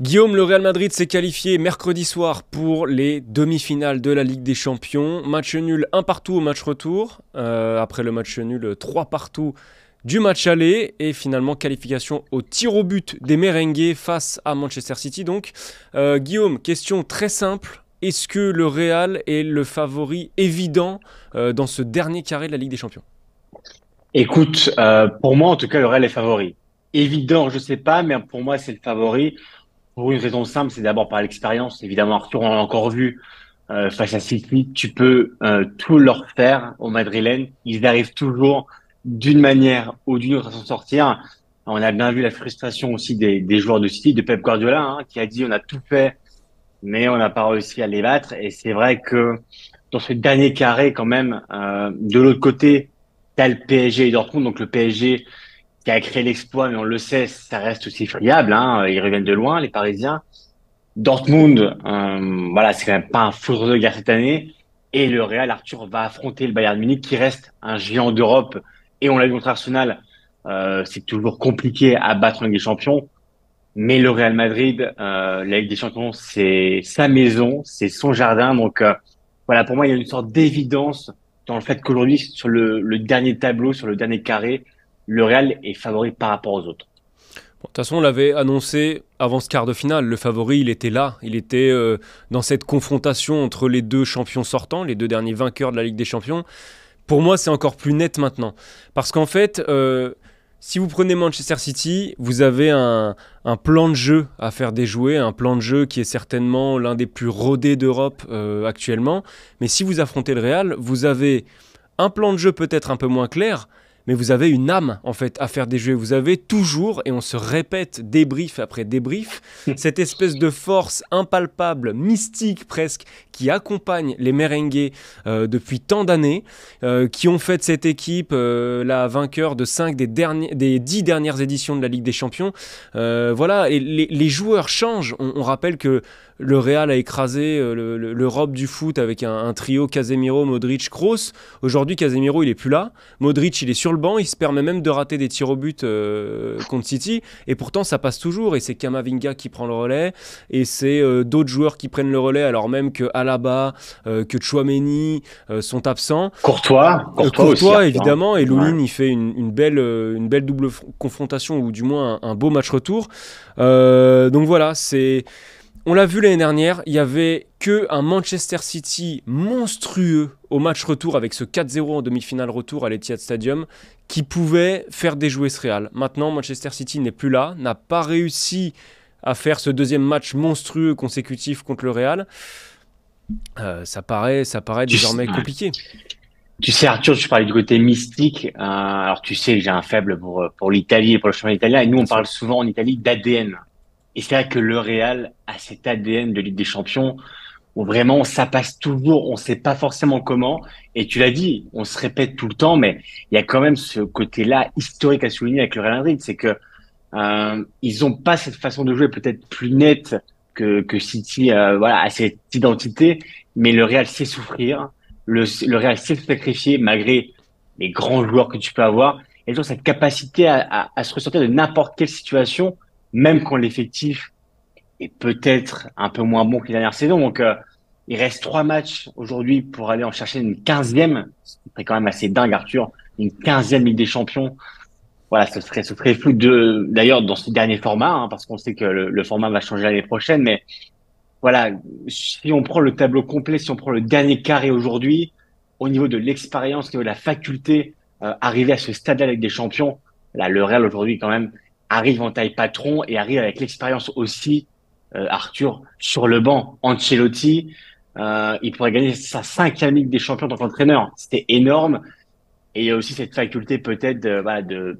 Guillaume, le Real Madrid s'est qualifié mercredi soir pour les demi-finales de la Ligue des Champions. Match nul un partout au match retour. Euh, après le match nul trois partout du match aller et finalement qualification au tir au but des Merengues face à Manchester City. Donc, euh, Guillaume, question très simple. Est-ce que le Real est le favori évident euh, dans ce dernier carré de la Ligue des Champions Écoute, pour moi en tout cas, le Real est favori. Évident, je ne sais pas, mais pour moi c'est le favori. Pour une raison simple, c'est d'abord par l'expérience. Évidemment, Arthur, on l'a encore vu euh, face à City. Tu peux euh, tout leur faire au Madrilène. Ils arrivent toujours d'une manière ou d'une autre à s'en sortir. On a bien vu la frustration aussi des, des joueurs de City, de Pep Guardiola, hein, qui a dit on a tout fait, mais on n'a pas réussi à les battre. Et c'est vrai que dans ce dernier carré, quand même, euh, de l'autre côté, t'as le PSG et Dortmund. Donc le PSG qui a créé l'exploit, mais on le sait, ça reste aussi friable. Hein. Ils reviennent de loin, les Parisiens. Dortmund, euh, voilà, c'est quand même pas un foudre de guerre cette année. Et le Real, Arthur, va affronter le Bayern Munich, qui reste un géant d'Europe. Et on l'a vu contre Arsenal, euh, c'est toujours compliqué à battre en des Champions. Mais le Real Madrid, euh, la Ligue des Champions, c'est sa maison, c'est son jardin. Donc voilà, pour moi, il y a une sorte d'évidence dans le fait qu'aujourd'hui, sur le dernier tableau, sur le dernier carré, le Real est favori par rapport aux autres. De toute façon, on l'avait annoncé avant ce quart de finale. Le favori, il était là. Il était euh, dans cette confrontation entre les deux champions sortants, les deux derniers vainqueurs de la Ligue des Champions. Pour moi, c'est encore plus net maintenant. Parce qu'en fait, euh, si vous prenez Manchester City, vous avez un, plan de jeu à faire déjouer, un plan de jeu qui est certainement l'un des plus rodés d'Europe euh, actuellement. Mais si vous affrontez le Real, vous avez un plan de jeu peut-être un peu moins clair, mais vous avez une âme en fait à faire des jeux. Vous avez toujours, et on se répète débrief après débrief, cette espèce de force impalpable, mystique presque, qui accompagne les merengues euh, depuis tant d'années, euh, qui ont fait de cette équipe euh, la vainqueur de 5 des, des 10 dernières éditions de la Ligue des Champions. voilà, et les, joueurs changent. on rappelle que le Real a écrasé euh, l'Europe du foot avec un, trio Casemiro, Modric, Kroos. Aujourd'hui, Casemiro, il est plus là. Modric, il est sur le banc. Il se permet même de rater des tirs au but euh, contre City. Et pourtant, ça passe toujours. Et c'est Kamavinga qui prend le relais. Et c'est euh, d'autres joueurs qui prennent le relais, alors même que Alaba, que Chouameni sont absents. Courtois, Courtois, hein. évidemment. Et Loulin, il fait une, belle, une belle double confrontation ou du moins un, un beau match retour. donc voilà, c'est on l'a vu l'année dernière, il y avait que un Manchester City monstrueux au match retour avec ce 4-0 en demi-finale retour à l'Etihad Stadium qui pouvait faire déjouer ce Real. Maintenant, Manchester City n'est plus là, n'a pas réussi à faire ce deuxième match monstrueux consécutif contre le Real. Euh, ça paraît, ça paraît désormais compliqué. Tu sais, Arthur, tu parlais du côté mystique. Euh, alors, tu sais, j'ai un faible pour, l'Italie et pour le championnat italien. Et nous, on parle souvent en Italie d'ADN. Et c'est vrai que le Real a cet ADN de Ligue des Champions où vraiment ça passe toujours, on ne sait pas forcément comment. Et tu l'as dit, on se répète tout le temps, mais il y a quand même ce côté-là historique à souligner avec le Real Madrid, c'est que euh, ils n'ont pas cette façon de jouer peut-être plus nette que, que City, euh, voilà, à cette identité, mais le Real sait souffrir, le, Real sait se sacrifier malgré les grands joueurs que tu peux avoir, et ont cette capacité à, à se ressortir de n'importe quelle situation même quand l'effectif est peut-être un peu moins bon que les dernière saisons. Donc, euh, il reste trois matchs aujourd'hui pour aller en chercher une quinzième. Ce serait quand même assez dingue, Arthur. Une quinzième Ligue des Champions. Voilà, ce serait, ce serait fou de, d'ailleurs, dans ce dernier format, hein, parce qu'on sait que le, format va changer l'année prochaine. Mais voilà, si on prend le tableau complet, si on prend le dernier carré aujourd'hui, au niveau de l'expérience, au niveau de la faculté, euh, arriver à ce stade-là avec des champions, là, le Real aujourd'hui, quand même, arrive en taille patron et arrive avec l'expérience aussi, euh, Arthur, sur le banc. Ancelotti, euh, il pourrait gagner sa cinquième Ligue des Champions en tant qu'entraîneur. C'était énorme. Et il y a aussi cette faculté peut-être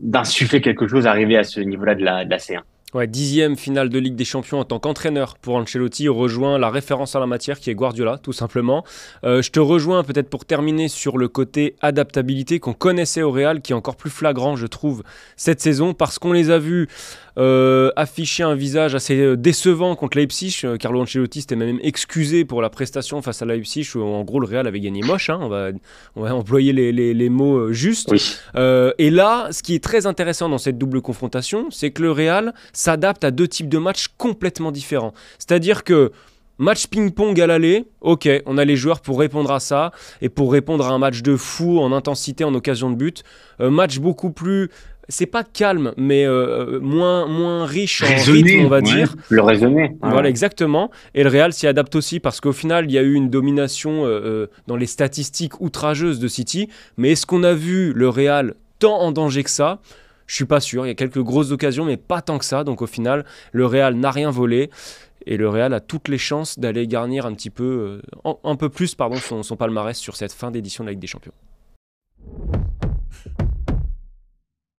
d'insuffler de, quelque chose arriver à ce niveau-là de la, de la C1. Ouais, dixième finale de Ligue des Champions en tant qu'entraîneur pour Ancelotti, rejoint la référence à la matière qui est Guardiola, tout simplement. Euh, je te rejoins peut-être pour terminer sur le côté adaptabilité qu'on connaissait au Real, qui est encore plus flagrant, je trouve, cette saison, parce qu'on les a vus euh, afficher un visage assez euh, décevant contre Leipzig. Euh, Carlo Ancelotti s'était même excusé pour la prestation face à Leipzig, où en gros le Real avait gagné moche. Hein, on, va, employer les, mots justes. et là, ce qui est très intéressant dans cette double confrontation, c'est que le Real s'adapte à deux types de matchs complètement différents. C'est-à-dire que Match ping-pong à l'aller, ok, on a les joueurs pour répondre à ça et pour répondre à un match de fou en intensité, en occasion de but. Euh, match beaucoup plus, c'est pas calme, mais euh, moins, moins riche en rythme, on va dire. Le raisonner. Voilà, exactement. Et le Real s'y adapte aussi parce qu'au final, il y a eu une domination euh, dans les statistiques outrageuses de City. Mais est-ce qu'on a vu le Real tant en danger que ça je suis pas sûr. Il y a quelques grosses occasions, mais pas tant que ça. Donc au final, le Real n'a rien volé. Et le Real a toutes les chances d'aller garnir un petit peu, euh, un peu plus pardon, son, son palmarès sur cette fin d'édition de la Ligue des Champions.